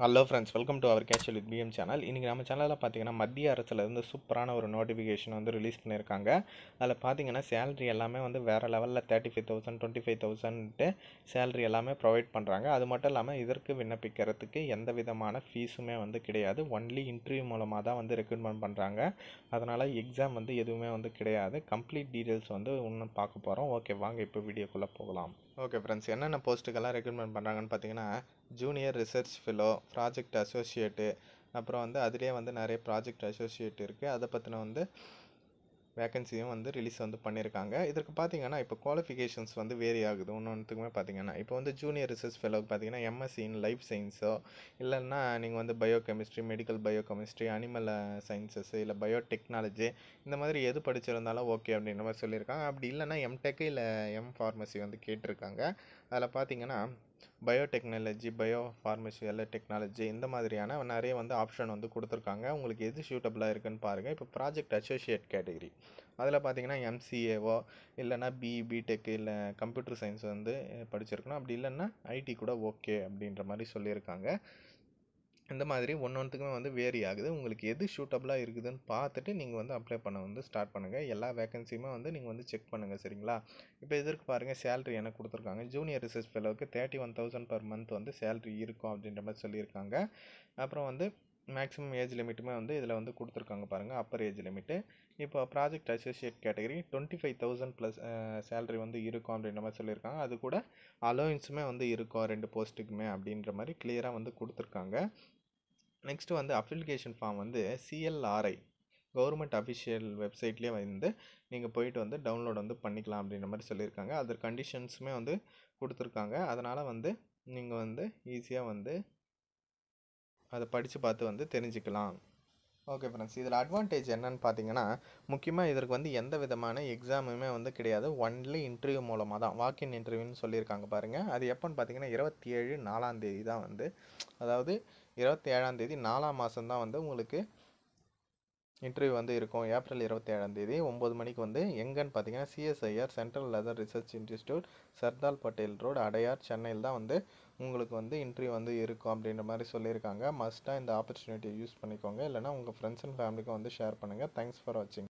hello friends welcome to our கேட்சல் with PM channel இன்றைக்கி நம்ம சேனலில் பார்த்தீங்கன்னா மத்திய அரசுலேருந்து சூப்பரான ஒரு நோட்டிஃபிகேஷன் வந்து ரிலீஸ் பண்ணியிருக்காங்க அதில் பார்த்தீங்கன்னா சேலரி எல்லாமே வந்து வேறு லெவலில் thirty five thousand twenty five thousand salary எல்லாமே ப்ரொவைட் பண்ணுறாங்க அது மட்டும் இல்லாமல் இதற்கு விண்ணப்பிக்கிறதுக்கு எந்த விதமான ஃபீஸுமே வந்து கிடையாது ஒன்லி இன்டர்வியூ மூலமாக தான் வந்து ரெக்ரூட்மெண்ட் பண்ணுறாங்க அதனால் எக்ஸாம் வந்து எதுவுமே வந்து கிடையாது கம்ப்ளீட் டீட்டெயில்ஸ் வந்து இன்னும் பார்க்க போகிறோம் ஓகே வாங்க இப்போ வீடியோக்குள்ளே போகலாம் ஓகே ஃப்ரெண்ட்ஸ் என்னென்ன போஸ்ட்டுக்கெல்லாம் ரெக்ரூட்மெண்ட் பண்ணுறாங்கன்னு பார்த்தீங்கன்னா junior research fellow project associate அப்புறம் வந்து அதிலே வந்து நிறைய ப்ராஜெக்ட் அசோசியேட் இருக்குது அதை பற்றின வந்து வேக்கன்சியும் வந்து ரிலீஸ் வந்து பண்ணியிருக்காங்க இதற்கு பார்த்தீங்கன்னா இப்போ குவாலிஃபிகேஷன்ஸ் வந்து வேரி ஆகுது ஒன்று ஒன்றுத்துக்குமே பார்த்தீங்கன்னா இப்போ வந்து ஜூனியர் ரிசர்ச் ஃபெலோவுக்கு பார்த்தீங்கன்னா எம்எஸ்சி இன் லைஃப் சயின்ஸோ இல்லைன்னா நீங்கள் வந்து bio chemistry medical bio chemistry animal sciences இல்லை பயோ டெக்னாலஜி இந்த மாதிரி எது படிச்சிருந்தாலும் ஓகே அப்படின்ற மாதிரி சொல்லியிருக்காங்க அப்படி இல்லைன்னா எம்டெக்கு இல்லை எம் ஃபார்மசி வந்து கேட்டிருக்காங்க அதில் பார்த்தீங்கன்னா பயோடெக்னாலஜி பயோ ஃபார்மசி எல்லா டெக்னாலஜி இந்த மாதிரியான நிறைய வந்து ஆப்ஷன் வந்து கொடுத்துருக்காங்க உங்களுக்கு எது சூட்டபுளாக இருக்குன்னு பாருங்கள் இப்போ ப்ராஜெக்ட் அசோசியேட் கேட்டகிரி அதில் பார்த்தீங்கன்னா எம்சிஏவோ இல்லைனா பிஇ பிடெக் இல்லை கம்ப்யூட்டர் சயின்ஸ் வந்து படிச்சிருக்கணும் அப்படி இல்லைன்னா ஐடி கூட ஓகே அப்படின்ற மாதிரி சொல்லியிருக்காங்க இந்த மாதிரி ஒன்று ஒன்றுத்துக்குமே வந்து வேரி ஆகுது உங்களுக்கு எது சூட்டபுளாக இருக்குதுன்னு பார்த்துட்டு நீங்கள் வந்து அப்ளை பண்ண வந்து ஸ்டார்ட் பண்ணுங்கள் எல்லா வேகன்சியுமே வந்து நீங்கள் வந்து செக் பண்ணுங்கள் சரிங்களா இப்போ இதற்கு பாருங்கள் சேலரி எனக்கு கொடுத்துருக்காங்க ஜூனியர் ரிசர்ச் ஃபெலோவுக்கு thirty one thousand per month வந்து சேலரி இருக்கும் அப்படின்ற மாதிரி சொல்லியிருக்காங்க அப்புறம் வந்து மேக்ஸிமம் ஏஜ் லிமிட்டுமே வந்து இதில் வந்து கொடுத்துருக்காங்க பாருங்கள் அப்பர் ஏஜ் லிமிட்டு இப்போ project associate category twenty five thousand plus salary வந்து இருக்கும் அப்படின்ற மாதிரி சொல்லியிருக்காங்க அது கூட அலோவன்ஸுமே வந்து இருக்கும் ரெண்டு போஸ்ட்டுக்குமே அப்படின்ற மாதிரி கிளியராக வந்து கொடுத்துருக்காங்க நெக்ஸ்ட்டு வந்து அப்ளிகேஷன் ஃபார்ம் வந்து சிஎல்ஆர்ஐ கவர்மெண்ட் அஃபிஷியல் வெப்சைட்லேயே வந்து நீங்கள் போயிட்டு வந்து டவுன்லோட் வந்து பண்ணிக்கலாம் அப்படின்ற மாதிரி சொல்லியிருக்காங்க அதர் கண்டிஷன்ஸுமே வந்து கொடுத்துருக்காங்க அதனால் வந்து நீங்கள் வந்து ஈஸியாக வந்து அதை படித்து பார்த்து வந்து தெரிஞ்சுக்கலாம் ஓகே ஃப்ரெண்ட்ஸ் இதில் அட்வான்டேஜ் என்னன்னு பார்த்தீங்கன்னா முக்கியமாக இதற்கு வந்து எந்த விதமான எக்ஸாமுமே வந்து கிடையாது ஒன்லி இன்டர்வியூ மூலமாக தான் வாக்கின் இன்டர்வியூன்னு சொல்லியிருக்காங்க பாருங்கள் அது எப்போன்னு பார்த்தீங்கன்னா இருபத்தி ஏழு நாலாம் தேதி தான் வந்து அதாவது இருபத்தி ஏழாம் தேதி நாலாம் மாதம் தான் வந்து உங்களுக்கு இன்டர்வியூ வந்து இருக்கும் ஏப்ரல் இருபத்தி ஏழாம் தேதி ஒம்பது மணிக்கு வந்து எங்கன்னு பார்த்தீங்கன்னா CSIR Central Leather Research Institute Sardar Patel Road Adyar சென்னையில் தான் வந்து உங்களுக்கு வந்து இன்டர்வியூ வந்து இருக்கும் அப்படின்ற மாதிரி சொல்லியிருக்காங்க மஸ்ட்டாக இந்த ஆப்பர்ச்சுனிட்டியை யூஸ் பண்ணிக்கோங்க இல்லைனா உங்கள் ஃப்ரெண்ட்ஸ் அண்ட் ஃபேமிலிக்கும் வந்து ஷேர் பண்ணுங்கள் தேங்க்ஸ் ஃபார் வாட்சிங்